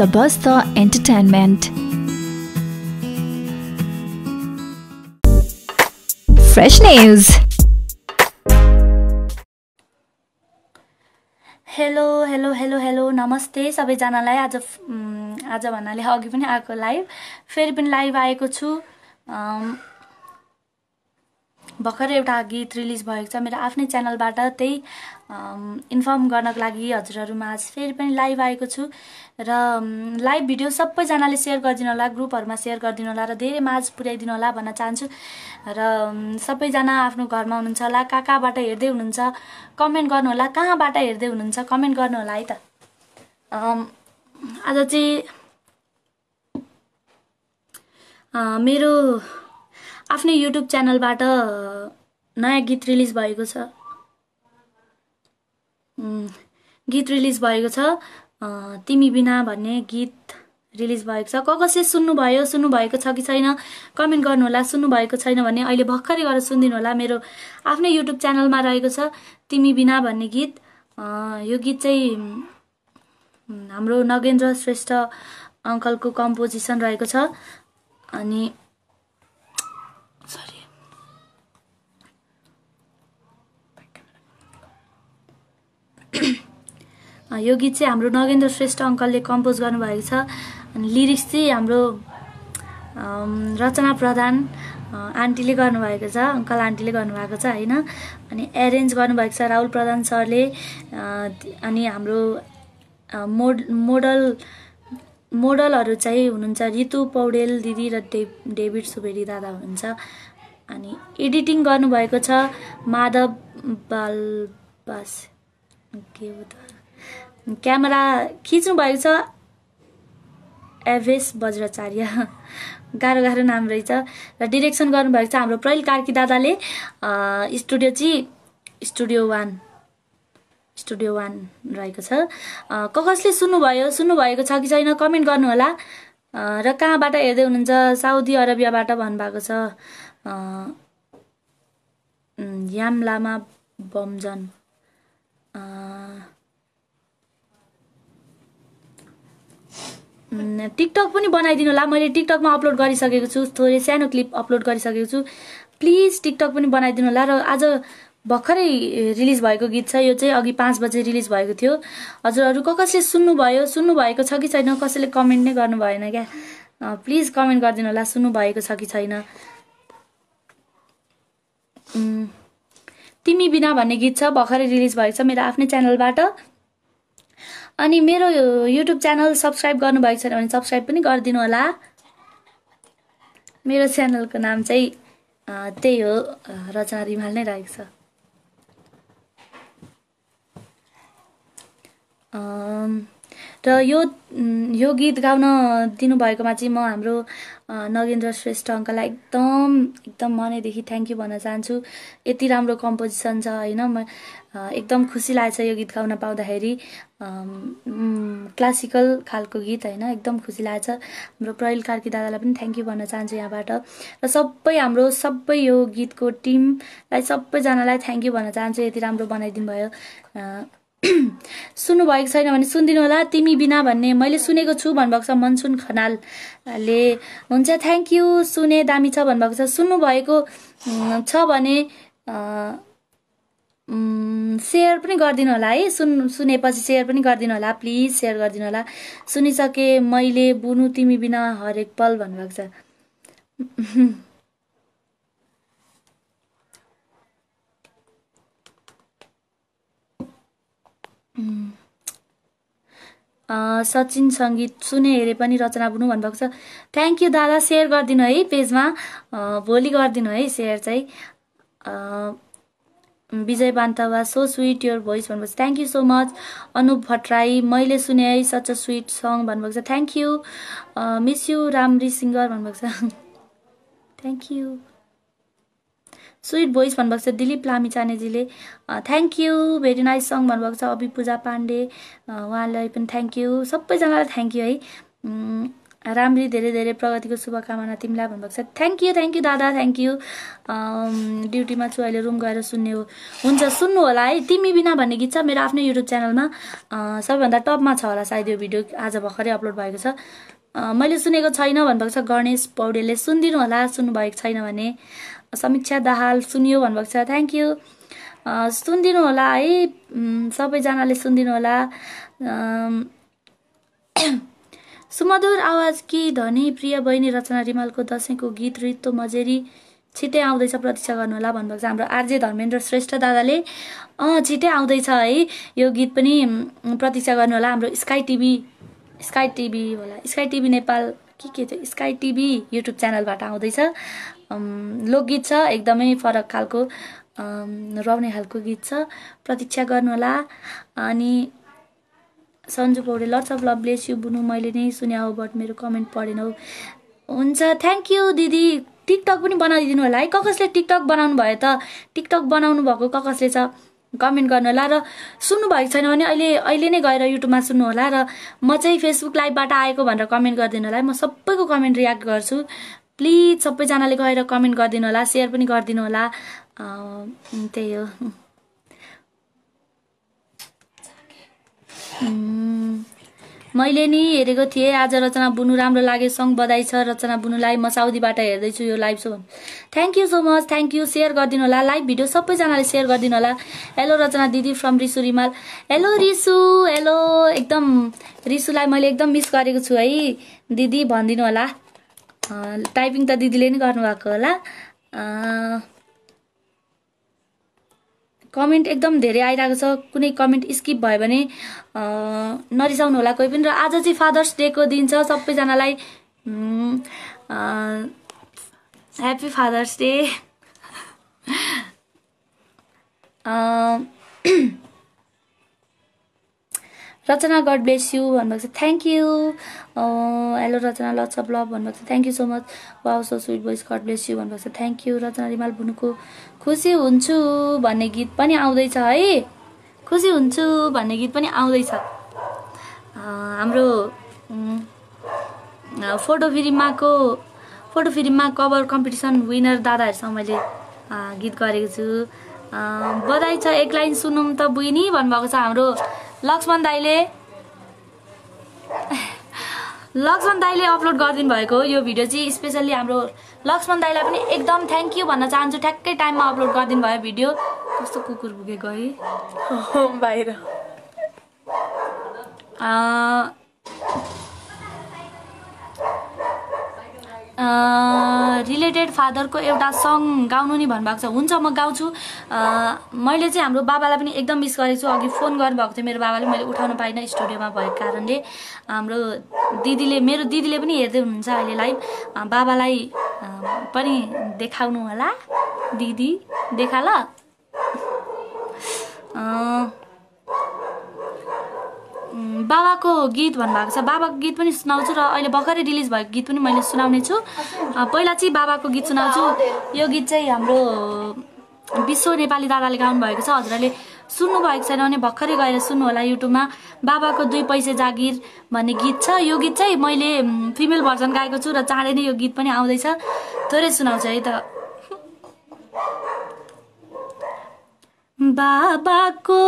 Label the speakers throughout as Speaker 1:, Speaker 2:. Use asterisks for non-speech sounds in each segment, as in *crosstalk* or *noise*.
Speaker 1: सबस्त entertainment fresh news hello hello hello hello नमस्ते सबैजनालाई आज आज भन्नाले अघि पनि आएको लाइभ फेरि पनि लाइभ आएको छु भर्खर एउटा गीत रिलिज भएको छ मेरो आफ्नै च्यानलबाट त्यही इन्फर्म गर्नको लागि हजुरहरूमा आज फेरि पनि लाइभ आएको छु र लाइभ भिडियो सबैजनाले सेयर गरिदिनु होला ग्रुपहरूमा सेयर गरिदिनु होला र धेरै माझ पुर्याइदिनु होला भन्न चाहन्छु र सबैजना आफ्नो घरमा हुनुहुन्छ होला कहाँ कहाँबाट हेर्दै हुनुहुन्छ कमेन्ट गर्नुहोला कहाँबाट हेर्दै हुनुहुन्छ कमेन्ट गर्नुहोला है त आज चाहिँ मेरो आफ्नै युट्युब च्यानलबाट नयाँ गीत रिलिज भएको छ गीत रिलिज भएको छ तिमी बिना भन्ने गीत रिलिज भएको छ क कसले सुन्नुभयो सुन्नुभएको छ कि छैन कमेन्ट गर्नुहोला सुन्नुभएको छैन भने अहिले भर्खरै गरेर सुनिदिनु होला मेरो आफ्नै युट्युब च्यानलमा रहेको छ तिमी बिना भन्ने गीत यो गीत चाहिँ हाम्रो नगेन्द्र श्रेष्ठ अङ्कलको कम्पोजिसन रहेको छ अनि यो गीत चाहिँ हाम्रो नगेन्द्र श्रेष्ठ अङ्कलले कम्पोज गर्नुभएको छ अनि लिरिक्स चाहिँ हाम्रो रचना प्रधान आन्टीले गर्नुभएको छ अङ्कल आन्टीले गर्नुभएको छ होइन अनि एरेन्ज गर्नुभएको छ राहुल प्रधान सरले अनि हाम्रो मोड मोडल मोडलहरू चाहिँ हुनुहुन्छ रितु पौडेल दिदी र डे डेभिड सुबेरी दादा हुनुहुन्छ अनि एडिटिङ गर्नुभएको छ माधव बाल बास के हो क्यामेरा खिच्नु भएको छ एभेस वज्राचार्य गाह्रो गाह्रो नाम रहेछ र डिरेक्सन गर्नुभएको छ हाम्रो प्रहिल कार्की दादाले स्टुडियो चाहिँ स्टुडियो वान स्टुडियो वान रहेको छ क कसले सुन्नुभयो सुन्नुभएको छ कि छैन कमेन्ट गर्नुहोला र कहाँबाट हेर्दै हुनुहुन्छ साउदी अरेबियाबाट भन्नुभएको छ याम लामा बमजन टिकटक पनि बनाइदिनु होला मैले टिकटकमा अपलोड गरिसकेको छु थोरै सानो क्लिप अपलोड गरिसकेको छु प्लिज टिकटक पनि बनाइदिनु होला र आज भर्खरै रिलिज भएको गीत छ यो चाहिँ अघि पाँच बजे रिलिज भएको थियो हजुरहरू को कसले सुन्नुभयो सुन्नुभएको छ कि छैन कसैले कमेन्ट नै गर्नु भएन क्या प्लिज कमेन्ट गरिदिनु होला सुन्नुभएको छ कि छैन तिमी बिना भन्ने गीत छ भर्खरै रिलिज भएको छ मेरो आफ्नै च्यानलबाट अनि मेरो युट्युब च्यानल सब्सक्राइब गर्नुभएको छैन भने सब्सक्राइब पनि गरिदिनु होला मेरो च्यानलको नाम चाहिँ त्यही हो रचना रिमाल नै रहेको छ र यो यो गीत गाउन दिनुभएकोमा चाहिँ म हाम्रो नगेन्द्र श्रेष्ठ अङ्कललाई एकदम एकदम मनैदेखि थ्याङ्क यू भन्न चाहन्छु यति राम्रो कम्पोजिसन छ होइन म एकदम खुसी लागेछ यो गीत गाउन पाउँदाखेरि क्लासिकल खालको गीत होइन एकदम खुसी छ हाम्रो प्रहिल कार्की दादालाई पनि थ्याङ्क यू भन्न चाहन्छु यहाँबाट र सबै हाम्रो सबै यो गीतको टिमलाई सबैजनालाई थ्याङ्क यू भन्न चाहन्छु यति राम्रो बनाइदिनु भयो *clears throat* सुन्नुभएको छैन भने सुनिदिनु होला तिमी बिना भन्ने मैले सुनेको छु भन्नुभएको छ मनसुन खनालले हुन्छ थ्याङ्क यू सुने दामी छ भन्नुभएको छ सुन्नुभएको छ भने सेयर पनि गरिदिनु होला है सुन् सुनेपछि सेयर पनि गरिदिनु होला प्लिज सेयर गरिदिनु होला सुनिसके मैले बुनु तिमी बिना हरेक पल भन्नुभएको छ *laughs* सचिन सङ्गीत सुने हेरे पनि रचना बुनु भन्नुभएको छ थ्याङ्क यू दादा सेयर गरिदिनु है पेजमा भोलि गरिदिनु है सेयर चाहिँ Vijay Bantawa so sweet your voice भन्नुभएको छ thank you so much Anup Bhattarai मैले सुने है सच अ स्विट सङ भन्नुभएको छ थ्याङ्क यू मिस यु राम्री सिङ्गर भन्नुभएको छ थ्याङ्क *laughs* यू स्विट भोइस भन्नुभएको छ दिलीप लामिचानेजीले thank you very nice song भन्नुभएको छ अभि पूजा पाण्डे उहाँलाई पनि थ्याङ्क यू सबैजनालाई थ्याङ्क यू है राम्री धेरै धेरै प्रगतिको शुभकामना तिमीलाई भन्नुभएको छ थ्याङ्क यू थ्याङ्क यू दादा थ्याङ्क यू ड्युटीमा छु अहिले रुम गएर सुन्ने हो हुन्छ सुन्नु होला है तिमी बिना भन्ने गीत छ मेरो आफ्नै युट्युब च्यानलमा सबैभन्दा टपमा छ होला सायद यो भिडियो आज भर्खरै अपलोड भएको छ मैले सुनेको छैन भन्नुभएको छ गणेश पौडेलले सुनिदिनु होला सुन्नुभएको छैन भने समीक्षा दाहाल सुनियो भन्नुभएको छ थ्याङ्क यू सुनिदिनु होला है सबैजनाले सुनिदिनु होला *clears throat* सुमधुर आवाज कि धनी प्रिय बहिनी रचना रिमालको दसैँको गीत रित्तो मजेरी छिट्टै आउँदैछ प्रतीक्षा गर्नुहोला भन्नुभएको छ हाम्रो आरजे धर्मेन्द्र श्रेष्ठ दादाले अँ छिटै आउँदैछ है यो गीत पनि प्रतीक्षा गर्नुहोला हाम्रो स्काई टिभी स्काई टिभी होला स्काई टिभी नेपाल के के थियो स्काई टिभी युट्युब च्यानलबाट आउँदैछ लोकगीत छ एकदमै फरक खालको रहने खालको गीत छ प्रतीक्षा गर्नुहोला अनि Sanju Paude lots of love bless you Bunu मैले नै सुन्या हो बट मेरो कमेन्ट पढेन हो हुन्छ थ्याङ्क यू दिदी टिकटक पनि बनाइदिनु होला है कसले टिकटक बनाउनु भयो त टिकटक बनाउनु भएको कसले छ कमेन्ट गर्नु होला र सुन्नुभएको छैन भने अहिले अहिले नै गएर युट्युबमा सुन्नु होला र म चाहिँ फेसबुक लाइभबाट आएको भनेर कमेन्ट गरिदिनु होला है म सबैको कमेन्ट रियाक्ट गर्छु प्लिज सबैजनाले गएर कमेन्ट गरिदिनु होला सेयर पनि गरिदिनु होला त्यही हो मैले नि हेरेको थिएँ आज रचना बुनु राम्रो लाग्यो सँग बधाई छ रचना बुनुलाई म साउदीबाट हेर्दैछु यो live so thank you so much thank you share गरिदिनु होला लाइभ भिडियो सबैजनाले सेयर गरिदिनु होला हेलो रचना दिदी from Risu Rimal hello Risu hello एकदम रिसुलाई मैले एकदम मिस गरेको छु है दिदी भनिदिनु होला टाइपिङ त दिदीले नै गर्नुभएको होला कमेन्ट एकदम धेरै आइरहेको छ कुनै कमेन्ट स्किप भयो भने नरिसाउनु होला कोही पनि र आज चाहिँ फादर्स डेको दिन छ सबैजनालाई happy father's day Rachana god bless you भन्नुभएको छ thank you hello Rachana lots of love भन्नुभएको छ thank you so much wow so sweet voice god bless you भन्नुभएको छ थ्याङ्क यू रचना रिमाल भुनुको खुसी हुन्छु भन्ने गीत पनि आउँदैछ है खुसी हुन्छु भन्ने गीत पनि आउँदैछ हाम्रो फोटो फिल्ममाको फोटो फिल्ममा कभर कम्पिटिसन विनर दादाहरूसँग मैले गीत गरेको छु बधाई छ एक लाइन सुनौँ त बुइनी भन्नुभएको छ हाम्रो लक्ष्मण दाईले लक्ष्मण दाईले अपलोड गरिदिनु भएको यो भिडियो चाहिँ स्पेसल्ली हाम्रो लक्ष्मण दाईलाई पनि एकदम थ्याङ्क यू भन्न चाहन्छु ठ्याक्कै टाइममा अपलोड गरिदिनु भयो भिडियो कस्तो कुकुर भुके गए *laughs* बाहिर रिलेटेड फादरको एउटा सङ गाउनु नि भन्नुभएको छ हुन्छ म गाउँछु मैले चाहिँ हाम्रो बाबालाई पनि एकदम मिस गरेको छु अघि फोन गर्नुभएको थियो मेरो बाबाले मैले उठाउनु पाइनँ स्टुडियोमा भएको कारणले हाम्रो दिदीले मेरो दिदीले पनि हेर्दै हुनुहुन्छ अहिले लाइभ बाबालाई पनि देखाउनु होला दिदी देखा ल बाबाको गीत भन्नुभएको छ बाबाको गीत पनि सुनाउँछु र अहिले भर्खरै रिलिज भएको गीत पनि मैले सुनाउने छु पहिला चाहिँ बाबाको गीत सुनाउँछु यो गीत चाहिँ हाम्रो विश्व नेपाली दादाले गाउनु भएको छ हजुरहरूले सुन्नुभएको छैन भने भर्खरै गएर सुन्नु होला युट्युबमा बाबाको दुई पैसा जागिर भन्ने गीत छ यो गीत चाहिँ मैले फिमेल भर्जन गाएको छु र चाँडै नै यो गीत पनि आउँदैछ थोरै सुनाउँछु है त बाबाको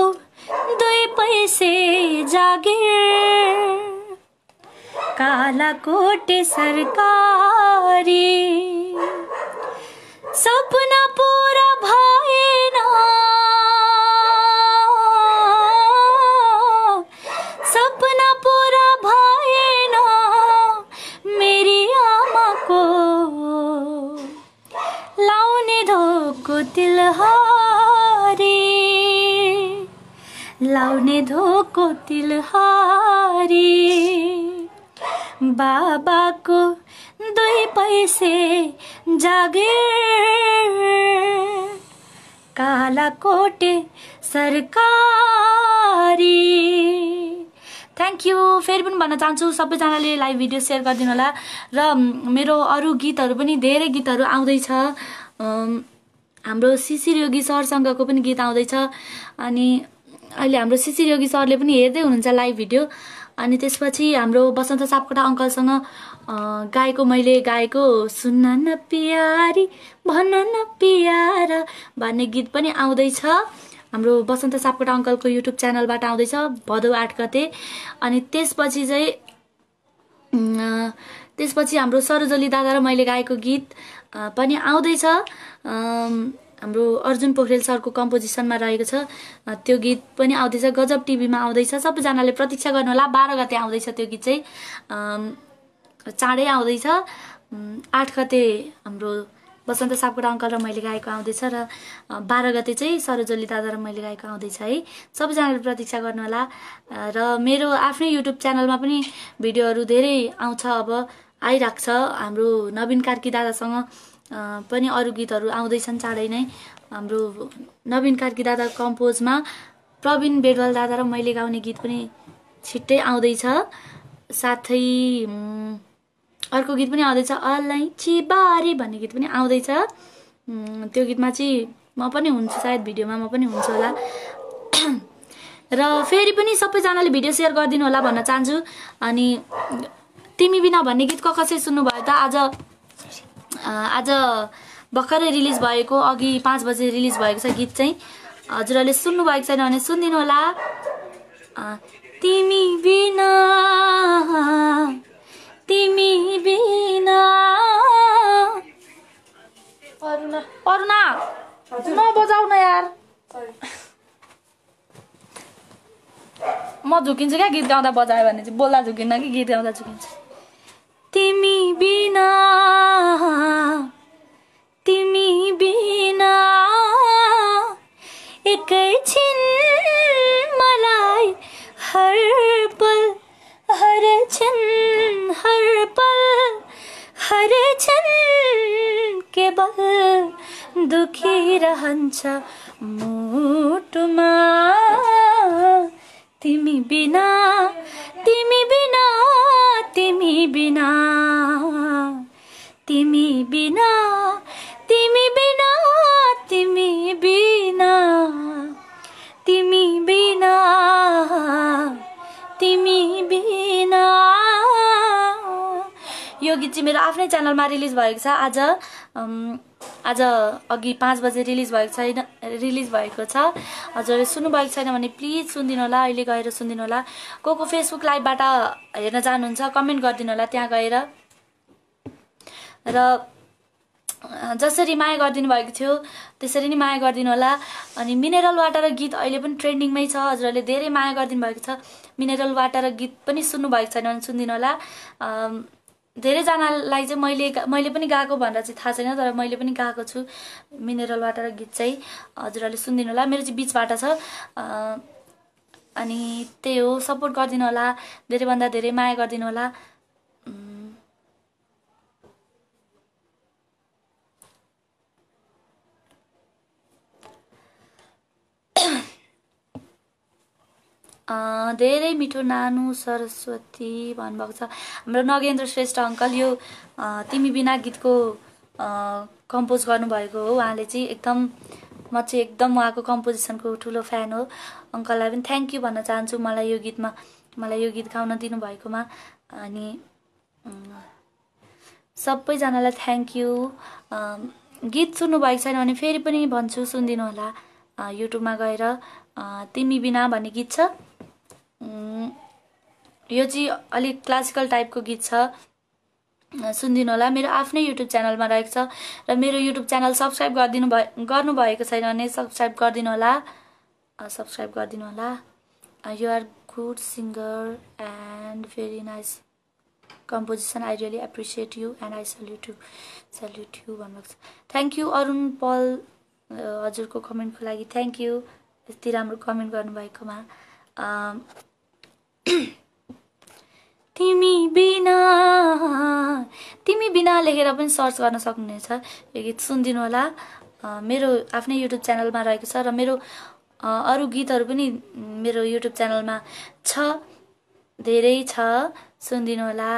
Speaker 1: दुई पैसे जागिर कोट सरकारी सपना पूरा भएन लाउने धोको तिलहारी बाबाको दुई पैसे काला कालाकोटे सरकारी थ्याङ्क यू फेरि पनि भन्न चाहन्छु सबैजनाले लाइभ भिडियो सेयर गरिदिनु होला र मेरो अरू गीतहरू पनि धेरै गीतहरू आउँदैछ हाम्रो शिशिर योगी सरसँगको पनि गीत आउँदैछ अनि अहिले हाम्रो शिशिर योगी सरले पनि हेर्दै हुनुहुन्छ लाइभ भिडियो अनि त्यसपछि हाम्रो बसन्त सापकोटा अङ्कलसँग गाएको मैले गाएको सुन्न न प्यारी भन न पियार भन्ने गीत पनि आउँदैछ हाम्रो बसन्त सापकोटा अङ्कलको युट्युब च्यानलबाट आउँदैछ भदौ आठ गते अनि त्यसपछि चाहिँ त्यसपछि हाम्रो सरोजली दादा र मैले गाएको गीत पनि आउँदैछ हाम्रो अर्जुन पोखरेल सरको कम्पोजिसनमा रहेको छ त्यो गीत पनि आउँदैछ गजब टिभीमा आउँदैछ सबैजनाले प्रतीक्षा गर्नु होला बाह्र गते आउँदैछ त्यो गीत चाहिँ चाँडै आउँदैछ आठ गते हाम्रो बसन्त सापकोटा अङ्कल र मैले गाएको आउँदैछ र बाह्र गते चाहिँ सरोजली दादा र मैले गाएको आउँदैछ है सबैजनाले प्रतीक्षा गर्नुहोला र मेरो आफ्नै युट्युब च्यानलमा पनि भिडियोहरू धेरै आउँछ अब आइरहेको छ हाम्रो नवीन कार्की दादासँग पनि अरू गीतहरू आउँदैछन् चाँडै नै हाम्रो नवीन कार्की दादा कम्पोजमा प्रवीण बेडवाल दादा र मैले गाउने गीत पनि छिट्टै आउँदैछ साथै अर्को गीत पनि आउँदैछ अलैँची बारी भन्ने गीत पनि आउँदैछ त्यो गीतमा चाहिँ म पनि हुन्छु सायद भिडियोमा म पनि हुन्छु होला र फेरि पनि सबैजनाले भिडियो सेयर गरिदिनु होला भन्न चाहन्छु अनि तिमी बिना भन्ने गीत कसै सुन्नुभयो त आज आज भर्खरै रिलिज भएको अघि पाँच बजे रिलिज भएको छ गीत चाहिँ हजुरहरूले सुन्नुभएको छैन भने सुनिदिनु होला तिमी बिना तिमी बिना अरुणा अरुणा न यार म झुकिन्छु क्या गीत गाउँदा बजायो भने चाहिँ बोल्दा झुकिन्न कि गीत गाउँदा झुकिन्छु तिमी बिना तिमी बिना एकैछिन मलाई हर पल हर छन् हर पल हर क्षण केवल दुखी रहन्छ मुटुमा तिमी बिना तिमी बिना तिमी बिना तिमी बिना तिमी बिना तिमी बिना तिमी बिना तिमी बिना यो गीत चाहिँ मेरो आफ्नै च्यानलमा रिलिज भएको छ आज आज अघि पाँच बजे रिलिज भएको छैन रिलिज भएको छ हजुर सुन्नुभएको छैन भने प्लिज सुनिदिनु होला अहिले गएर सुनिदिनु होला को को फेसबुक लाइभबाट हेर्न जानुहुन्छ कमेन्ट गरिदिनु होला त्यहाँ गएर र जसरी माया गरिदिनु भएको थियो त्यसरी नै माया गरिदिनु होला अनि मिनरल वाटर र गीत अहिले पनि ट्रेन्डिङमै छ हजुरहरूले धेरै माया गरिदिनु भएको छ मिनरल वाटर र गीत पनि सुन्नुभएको छैन भने सुनिदिनु होला धेरैजनालाई चाहिँ मैले मैले पनि गाएको भनेर चाहिँ थाहा छैन तर मैले पनि गाएको छु मिनेरलबाट वाटर गीत चाहिँ हजुरहरूले सुनिदिनु होला मेरो चाहिँ बिचबाट छ अनि त्यही हो सपोर्ट गरिदिनु होला धेरैभन्दा धेरै माया गरिदिनु होला धेरै मिठो नानु सरस्वती भन्नुभएको छ हाम्रो नगेन्द्र श्रेष्ठ अङ्कल यो तिमी बिना गीतको कम्पोज गर्नुभएको हो उहाँले चाहिँ एकदम म चाहिँ एकदम उहाँको कम्पोजिसनको ठुलो फ्यान हो अङ्कललाई पनि थ्याङ्क यू भन्न चाहन्छु मलाई यो गीतमा मलाई यो गीत गाउन दिनुभएकोमा अनि सबैजनालाई थ्याङ्क यू गीत सुन्नुभएको छैन भने फेरि पनि भन्छु सुनिदिनु होला युट्युबमा गएर तिमी बिना भन्ने गीत छ यो चाहिँ अलिक क्लासिकल टाइपको गीत छ सुनिदिनु होला मेरो आफ्नै युट्युब च्यानलमा रहेको छ र मेरो युट्युब च्यानल सब्सक्राइब गरिदिनु भयो गर्नुभएको छैन भने सब्सक्राइब गरिदिनु होला सब्सक्राइब गरिदिनु होला you are good singer and very nice composition I really appreciate you and I salute you salute you भन्नुभएको छ थ्याङ्क यू अरुण पल हजुरको कमेन्टको लागि थ्याङ्क यू यति राम्रो कमेन्ट गर्नुभएकोमा *clears throat* तिमी बिना तिमी बिना लेखेर पनि सर्च गर्न सक्नुहुनेछ यो गीत सुनिदिनु होला मेरो आफ्नै युट्युब च्यानलमा रहेको छ र मेरो अरू गीतहरू पनि मेरो युट्युब च्यानलमा छ धेरै छ सुनिदिनु होला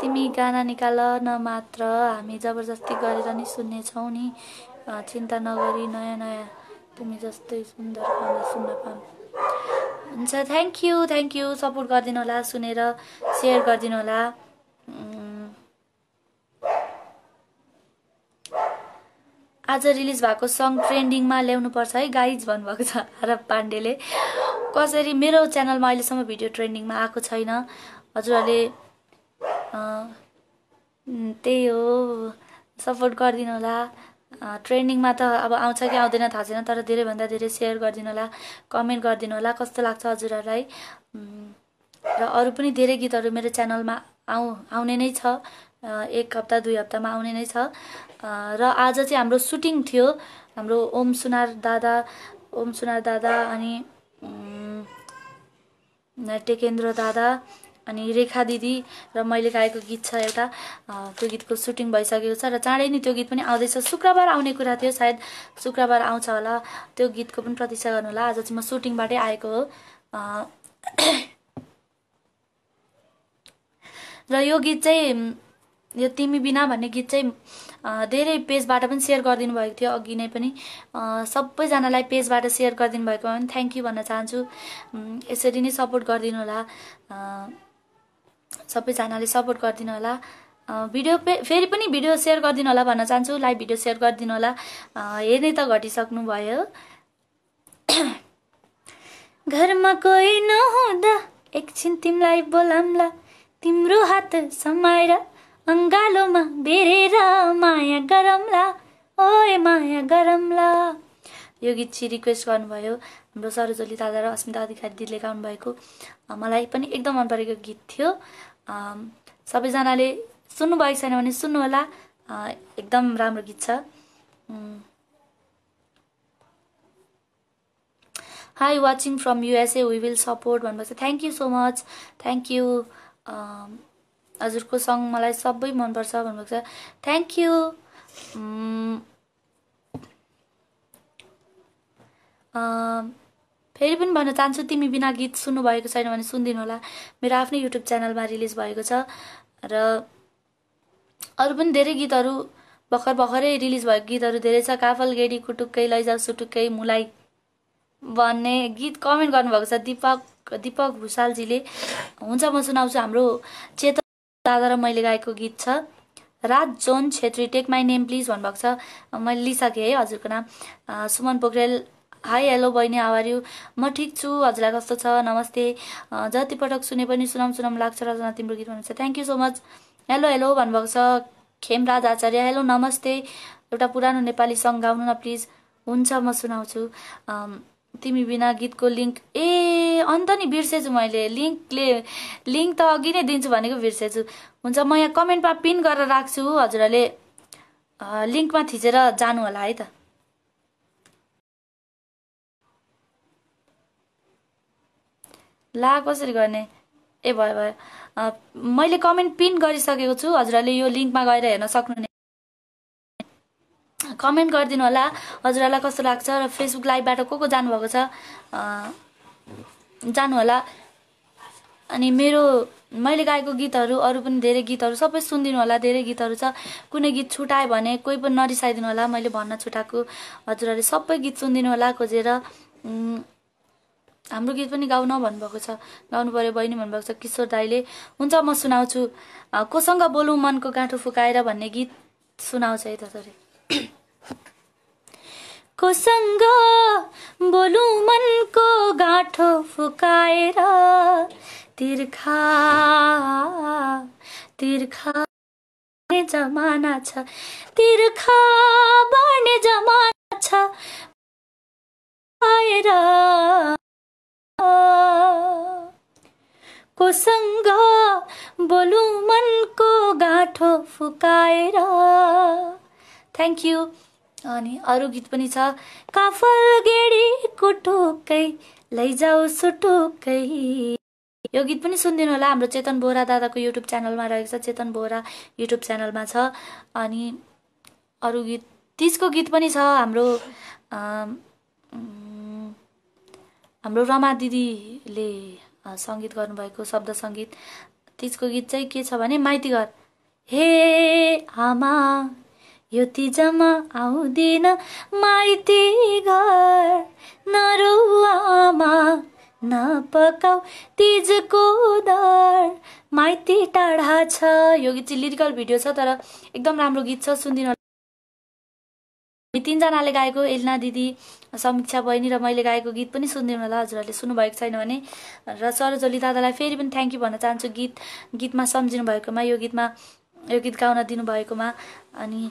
Speaker 1: तिमी गाना निकाल न मात्र हामी जबरजस्ती गरेर नि सुन्नेछौ नि चिन्ता नगरी नयाँ नयाँ तिमी जस्तै सुन्दर गाना सुन्न पाऊ हुन्छ thank you thank you support गरिदिनु होला सुनेर सेयर गरिदिनु होला आज रिलिज भएको सङ ट्रेन्डिङमा ल्याउनुपर्छ है गाइज भन्नुभएको छ आरब पाण्डेले कसरी मेरो च्यानलमा अहिलेसम्म भिडियो ट्रेन्डिङमा आएको छैन हजुरहरूले त्यही हो सपोर्ट गरिदिनु होला ट्रेन्डिङमा त अब आउँछ कि आउँदैन थाहा छैन तर धेरैभन्दा धेरै सेयर गरिदिनु होला कमेन्ट गरिदिनु होला कस्तो लाग्छ हजुरहरूलाई र अरू पनि धेरै गीतहरू मेरो च्यानलमा आउ आउने नै छ एक हप्ता दुई हप्तामा आउने नै छ र आज चाहिँ हाम्रो सुटिङ थियो हाम्रो ओम सुनार दादा ओम सुनार दादा अनि टेकेन्द्र दादा अनि रेखा दिदी र मैले गाएको गीत छ एउटा त्यो गीतको सुटिङ भइसकेको छ र चाँडै नै त्यो गीत पनि आउँदैछ शुक्रबार आउने कुरा थियो सायद शुक्रबार आउँछ होला त्यो गीतको पनि प्रतीक्षा गर्नु होला आज चाहिँ म सुटिङबाटै आएको हो र यो गीत चाहिँ यो तिमी बिना भन्ने गीत चाहिँ धेरै पेजबाट पनि सेयर गरिदिनु भएको थियो अघि नै पनि सबैजनालाई पेजबाट सेयर गरिदिनु भएकोमा पनि थ्याङ्क यू भन्न चाहन्छु यसरी नै सपोर्ट गरिदिनु होला सबैजनाले सपोर्ट गरिदिनु होला भिडियो फेरि पनि भिडियो सेयर गरिदिनु होला भन्न चाहन्छु लाइभ भिडियो सेयर गरिदिनु होला हेर्ने त घटिसक्नु भयो *clears throat* घरमा कोही नहुँदा एकछिन तिमीलाई बोलाम्ला तिम्रो हात समाएर अङ्गालोमा बेरेर माया गरमला ओए माया गरमला यो गीत चाहिँ रिक्वेस्ट गर्नुभयो हाम्रो सरोजली दादा र अस्मिता अधिकारी दिदीले गाउनुभएको मलाई पनि एकदम मन परेको गीत थियो सबैजनाले सुन्नुभएको छैन भने सुन्नु होला एकदम राम्रो गीत छ hi watching from USA we will support भन्नुभएको छ thank you so much thank you हजुरको सङ मलाई सबै मनपर्छ भन्नुभएको छ थ्याङ्क यू um, फेरि पनि भन्न चाहन्छु तिमी बिना गीत सुन्नुभएको छैन भने सुनिदिनु होला मेरो आफ्नै युट्युब च्यानलमा रिलिज भएको छ र अरू पनि धेरै गीतहरू भर्खर भर्खरै रिलिज भएको गीतहरू धेरै छ काफल गेडी कुटुक्कै लैजाउ सुटुक्कै मुलाई भन्ने गीत कमेन्ट गर्नुभएको छ दिपक दिपक भुषालजीले हुन्छ म सुनाउँछु हाम्रो चेतन दादा र मैले गाएको गीत छ Raj John Chhetri take my name please भन्नुभएको छ मैले लिइसकेँ है हजुरको नाम सुमन पोखरेल हाई हेलो बहिनी आवार म ठिक छु हजुरलाई कस्तो छ नमस्ते जतिपटक सुने पनि सुनाम सुनाम लाग्छ रजना तिम्रो गीत भन्नुहुन्छ thank you so much hello hello भन्नुभएको छ खेमराज आचार्य हेलो नमस्ते एउटा पुरानो नेपाली सङ्ग गाउनु न प्लिज हुन्छ म सुनाउँछु तिमी बिना गीतको लिङ्क ए अन्त नि बिर्सेछु मैले लिङ्कले लिङ्क त अघि नै दिन्छु भनेको बिर्सेछु हुन्छ म यहाँ कमेन्टमा पिन गरेर राख्छु हजुरहरूले लिङ्कमा थिचेर जानु होला है त ला कसरी गर्ने ए भयो भयो मैले कमेन्ट पिन गरिसकेको छु हजुरहरूले यो लिङ्कमा गएर हेर्न सक्नुहुने कमेन्ट गरिदिनु होला हजुरहरूलाई कस्तो लाग्छ र फेसबुक लाइभबाट को को जानुभएको छ जानु होला अनि मेरो मैले गाएको गीतहरू अरू पनि धेरै गीतहरू सबै सुनिदिनु होला धेरै गीतहरू छ कुनै गीत छुट्यायो भने कोही पनि नरिसाइदिनु होला मैले भन्न छुट्याएको हजुरहरूले सबै गीत सुनिदिनु होला खोजेर हाम्रो गीत पनि गाउन भन्नुभएको छ गाउनु पऱ्यो बहिनी भन्नुभएको छ किशोर दाईले हुन्छ म सुनाउँछु कोसँग बोलौँ मनको गाँठो फुकाएर भन्ने गीत सुनाउँछ है त *clears throat* कोसँग बोलु मनको गाँठो फुकाएर तिर्खा तिर्खा जमाना छ तिर्खा बाँड्ने जमाना छ आएर कोसँग बोलु मनको गाँठो फुकाएर थ्याङ्क यू अनि अरू गीत पनि छ काफल गेडी कुटुकै लैजाऊ सुटुकै यो गीत पनि सुनिदिनु होला हाम्रो चेतन बोरा दादाको युट्युब च्यानलमा रहेको छ चेतन बोरा युट्युब च्यानलमा छ अनि अरू गीत तिजको गीत पनि छ हाम्रो हाम्रो रमा दिदीले सङ्गीत गर्नुभएको शब्द सङ्गीत तिजको गीत चाहिँ के छ भने माइती घर हे आमा यो तिजमा आउँदिन माइती घर नरो आमा नपकाउ तिजको दर माइती टाढा छ यो गीत चाहिँ लिरिकल भिडियो छ तर एकदम राम्रो गीत छ सुनिदिनु तिनजनाले गाएको एलना दिदी समीक्षा बहिनी र मैले गाएको गीत पनि सुनिदिनु होला हजुरहरूले सुन्नुभएको छैन भने र सरोजली दादालाई फेरि पनि थ्याङ्क यू भन्न चाहन्छु गीत गीतमा सम्झिनु भएकोमा यो गीतमा यो गीत गाउन दिनुभएकोमा अनि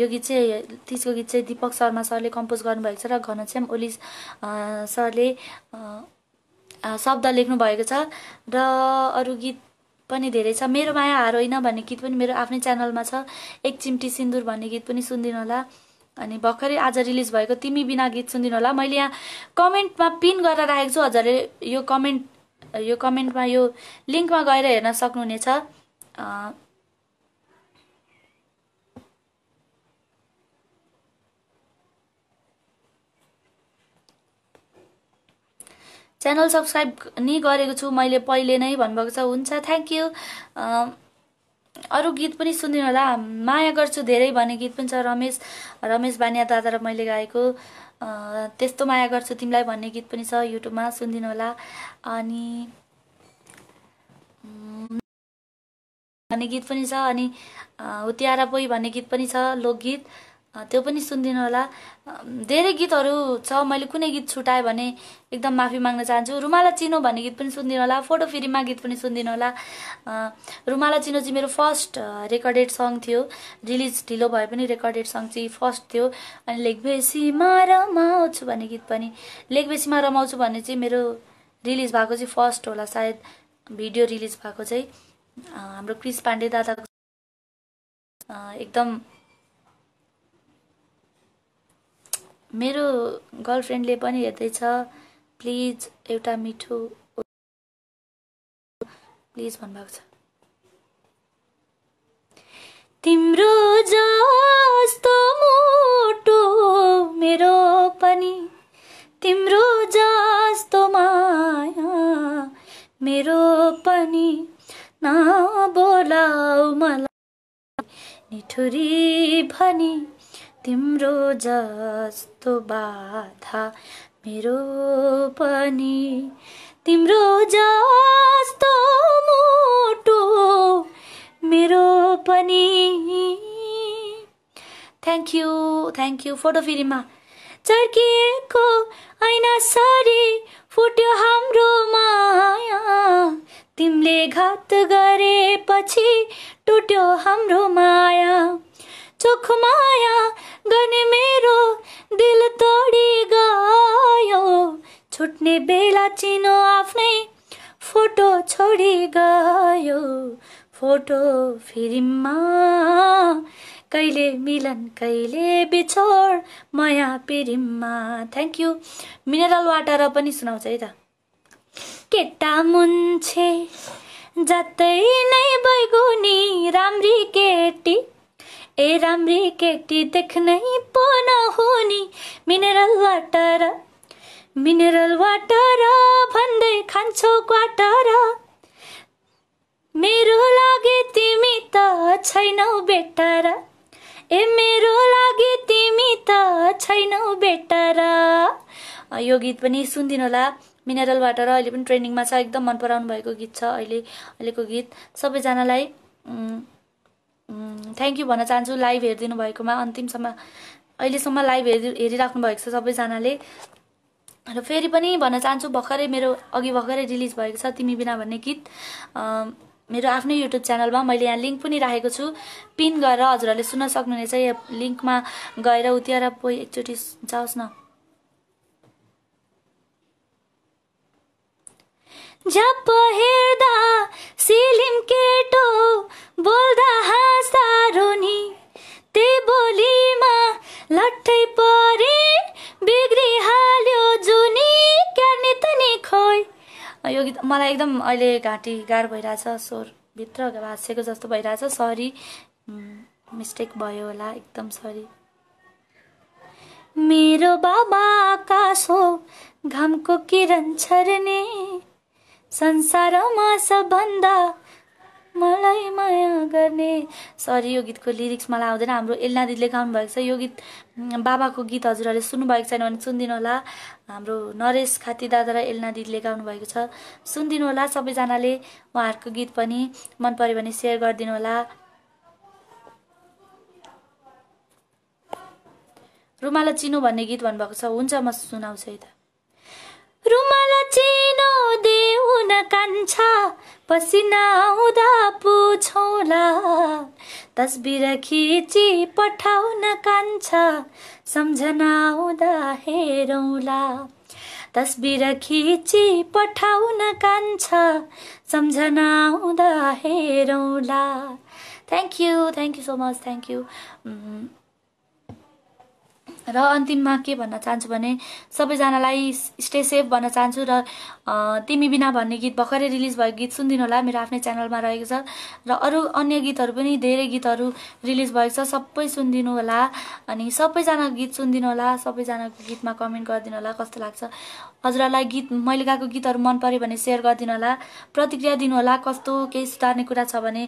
Speaker 1: यो गीत चाहिँ तिजको गीत चाहिँ दिपक शर्मा सरले कम्पोज गर्नुभएको छ र घनश्याम ओली सरले शब्द लेख्नु भएको छ र अरू गीत पनि धेरै छ मेरो माया होइन भन्ने गीत पनि मेरो आफ्नै च्यानलमा छ एक चिम्टी सिन्दुर भन्ने गीत पनि सुनिदिनु होला अनि भर्खरै आज रिलिज भएको तिमी बिना गीत सुनिदिनु होला मैले यहाँ कमेन्टमा पिन गरेर राखेको छु हजुरले यो कमेन्ट यो कमेन्टमा यो लिङ्कमा गएर हेर्न सक्नुहुनेछ च्यानल सब्सक्राइब नि गरेको छु मैले पहिले नै भन्नुभएको छ हुन्छ थ्याङ्क यू अरू गीत पनि सुनिदिनु होला माया गर्छु धेरै भन्ने गीत पनि छ रमेश रमेश बानिया दादा र मैले गाएको त्यस्तो माया गर्छु तिमीलाई भन्ने गीत पनि छ युट्युबमा सुनिदिनु होला अनि भन्ने गीत पनि छ अनि हुत्यारा पोइ भन्ने गीत पनि छ लोकगीत त्यो पनि सुनिदिनु होला धेरै गीतहरू छ मैले कुनै गीत छुटाएँ भने एकदम माफी माग्न चाहन्छु रुमाला चिनो भन्ने गीत पनि सुनिदिनु होला फोटो फिरिमा गीत पनि सुनिदिनु होला रुमाला चिनो चाहिँ मेरो फर्स्ट रेकर्डेड सङ थियो रिलिज ढिलो भए पनि रेकर्डेड सङ चाहिँ फर्स्ट थियो अनि लेखबेसीमा रमाउँछु भन्ने गीत पनि लेखबेसीमा रमाउँछु भन्ने चाहिँ मेरो रिलिज भएको चाहिँ फर्स्ट होला सायद भिडियो रिलिज भएको चाहिँ हाम्रो क्रिस पाण्डे दादाको एकदम मेरो गर्लफ्रेन्डले पनि हेर्दैछ प्लिज एउटा मिठो प्लिज भन्नुभएको छ तिम्रो जस्तो मोटो मेरो पनि तिम्रो जस्तो माया मेरो पनि नबोलाऊ मलाई निठुरी भनी तिम्रो जस्तो बाधा मेरो पनि तिम्रो जस्तो मोटो मेरो पनि thank you thank you photo फिल्ममा चर्किएको ऐना सरी फुट्यो हाम्रो माया तिमीले घात गरेपछि टुट्यो हाम्रो माया चोख माया गर्ने मेरो दिल तोडी गयो छुट्ने बेला चिनो आफ्नै फोटो छोडी गयो फोटो फिल्ममा कहिले मिलन कहिले बिछोड माया पिरिममा थ्याङ्क यू मिनरल वाटर पनि सुनाउँछ है त केटा मुन्छे जातै नै बैगुनी राम्री केटी ए राम्री केटी देख्नै पो नहुने मिनरल वाटर मिनरल वाटर भन्दै खान्छौ क्वाटर मेरो लागि तिमी त छैनौ बेटर ए मेरो लागि तिमी त छैनौ बेटर यो गीत पनि सुन्दिनु होला मिनरल वाटर अहिले पनि ट्रेन्डिङमा छ एकदम मन पराउनु भएको गीत छ अहिले अहिलेको गीत सबैजनालाई थ्याङ्क यू भन्न चाहन्छु लाइभ हेरिदिनु भएकोमा अन्तिमसम्म अहिलेसम्म लाइभ हेरि हेरिराख्नु भएको छ सबैजनाले र फेरि पनि भन्न चाहन्छु भर्खरै मेरो अघि भर्खरै रिलिज भएको छ तिमी बिना भन्ने गीत मेरो आफ्नै युट्युब च्यानलमा मैले यहाँ लिङ्क पनि राखेको छु पिन गरेर हजुरहरूले सुन्न सक्नुहुनेछ यहाँ लिङ्कमा गएर उत्याएर पोइ एकचोटि जाओस् न झप हेर्दा सिलिम केटो बोल्दा हाँस्दा रोनी त्यही बोलीमा लट्ठै परे बिग्रिहाल्यो जुनी क्यार्ने त नि खोइ यो गीत मलाई एकदम अहिले घाँटी गाह्रो भइरहेछ स्वरभित्र भाँसेको जस्तो भइरहेछ सरी मिस्टेक भयो होला एकदम सरी मेरो बाबा आकाश हो घामको किरण छर्ने संसारमा सबभन्दा मलाई माया गर्ने सरी यो गीतको लिरिक्स मलाई आउँदैन हाम्रो एल्ना दिदीले गाउनुभएको छ यो गीत बाबाको गीत हजुरहरूले सुन्नुभएको छैन भने सुनिदिनु होला हाम्रो नरेश खाती दादा र एल्ना दिदीले गाउनुभएको छ सुनिदिनु होला सबैजनाले उहाँहरूको गीत पनि मन पऱ्यो भने सेयर गरिदिनु होला रुमाला चिनु भन्ने गीत भन्नुभएको छ हुन्छ म सुनाउँछु है त रुमाल चिनो देउन कान्छ पसिना आउँदा पुछौला तस्बिर खिची पठाउन कान्छ सम्झना आउँदा हेरौँला तस्बिर खिची पठाउन कान्छ सम्झना आउँदा हेरौँला thank you thank you so much thank you र अन्तिममा के भन्न चाहन्छु भने सबैजनालाई स्टे सेफ भन्न चाहन्छु र तिमी बिना भन्ने गीत भर्खरै रिलिज भएको गीत सुनिदिनु होला मेरो आफ्नै च्यानलमा रहेको छ र अरू अन्य गीतहरू पनि धेरै गीतहरू रिलिज भएको छ सबै सुनिदिनु होला अनि सबैजनाको गीत सुनिदिनु होला सबैजनाको गीतमा कमेन्ट गरिदिनु होला कस्तो लाग्छ हजुरहरूलाई गीत मैले गाएको गीतहरू मन पऱ्यो भने सेयर गरिदिनु होला प्रतिक्रिया दिनुहोला कस्तो केही सुधार्ने कुरा छ भने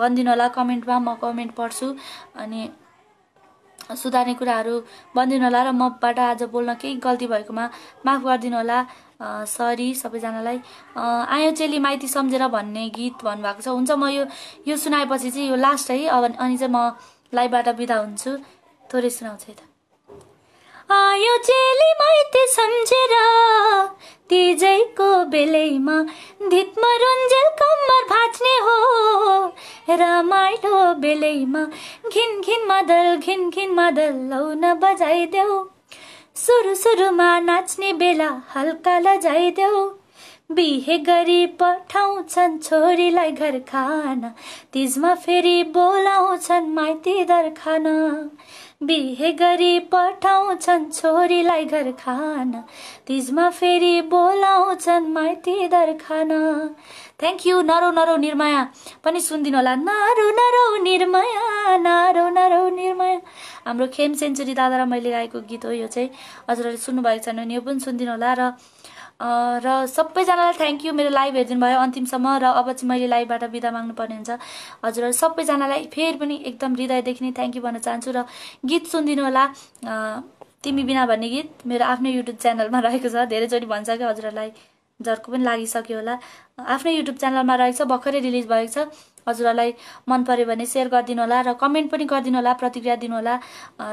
Speaker 1: भनिदिनु होला कमेन्टमा म कमेन्ट पढ्छु अनि सुधार्ने कुराहरू भनिदिनु होला र मबाट आज बोल्न केही गल्ती भएकोमा माफ गरिदिनु होला सरी सबैजनालाई आयो चेली माइती सम्झेर भन्ने गीत भन्नुभएको छ हुन्छ म यो यो सुनाएपछि चाहिँ यो लास्ट है अब अनि चाहिँ म लाइभबाट बिदा हुन्छु थोरै सुनाउँछु है आयो चेली माइती सम्झेर तिजैको बेलैमा धितमा रुन्जेल कम्मर भाँच्ने हो रमाइलो बेलैमा घिन घिन मदल, घिन घिन मादल लौन बजाइदेऊ सुरु सुरुमा नाच्ने बेला हल्का लजाइदेऊ बिहे गरी पठाउँछन् छोरीलाई घर खाना तिजमा फेरि बोलाउँछन् माइती दर खाना बिहे गरी पठाउँछन् छोरीलाई घर खान तिजमा फेरि बोलाउँछन् माइती दर खान थ्याङ्क यू नरो नरो निर्माया पनि सुनिदिनु होला नारौ नरौ निर्माया नरो नरौ निर्माया हाम्रो खेम सेन्चुरी दादा र मैले गाएको गीत हो यो चाहिँ हजुरहरूले सुन्नुभएको छैन भने यो पनि सुनिदिनु होला र र सबैजनालाई थ्याङ्क यू मेरो लाइभ हेरिदिनु भयो अन्तिमसम्म र अब चाहिँ मैले लाइभबाट बिदा माग्नुपर्ने हुन्छ हजुरहरू सबैजनालाई फेरि पनि एकदम हृदयदेखि नै थ्याङ्क यू भन्न चाहन्छु र गीत सुनिदिनु होला तिमी बिना भन्ने गीत मेरो आफ्नै युट्युब च्यानलमा रहेको छ धेरैचोटि भन्छ क्या हजुरहरूलाई झर्को पनि लागिसक्यो होला आफ्नै युट्युब च्यानलमा रहेछ भर्खरै रिलिज भएको छ हजुरहरूलाई मन पऱ्यो भने सेयर गरिदिनु होला र कमेन्ट पनि गरिदिनु होला प्रतिक्रिया दिनुहोला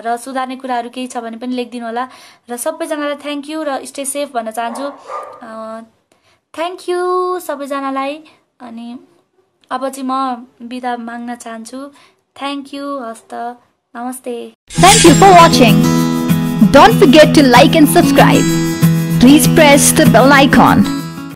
Speaker 1: र सुधार्ने कुराहरू केही छ भने पनि लेखिदिनु होला र सबैजनालाई थ्याङ्क यू र स्टे सेफ भन्न चाहन्छु थ्याङ्क यू सबैजनालाई अनि अब चाहिँ म बिदा माग्न चाहन्छु थ्याङ्क यू हस्त नमस्ते thank you for watching don't forget to like and subscribe please press the bell icon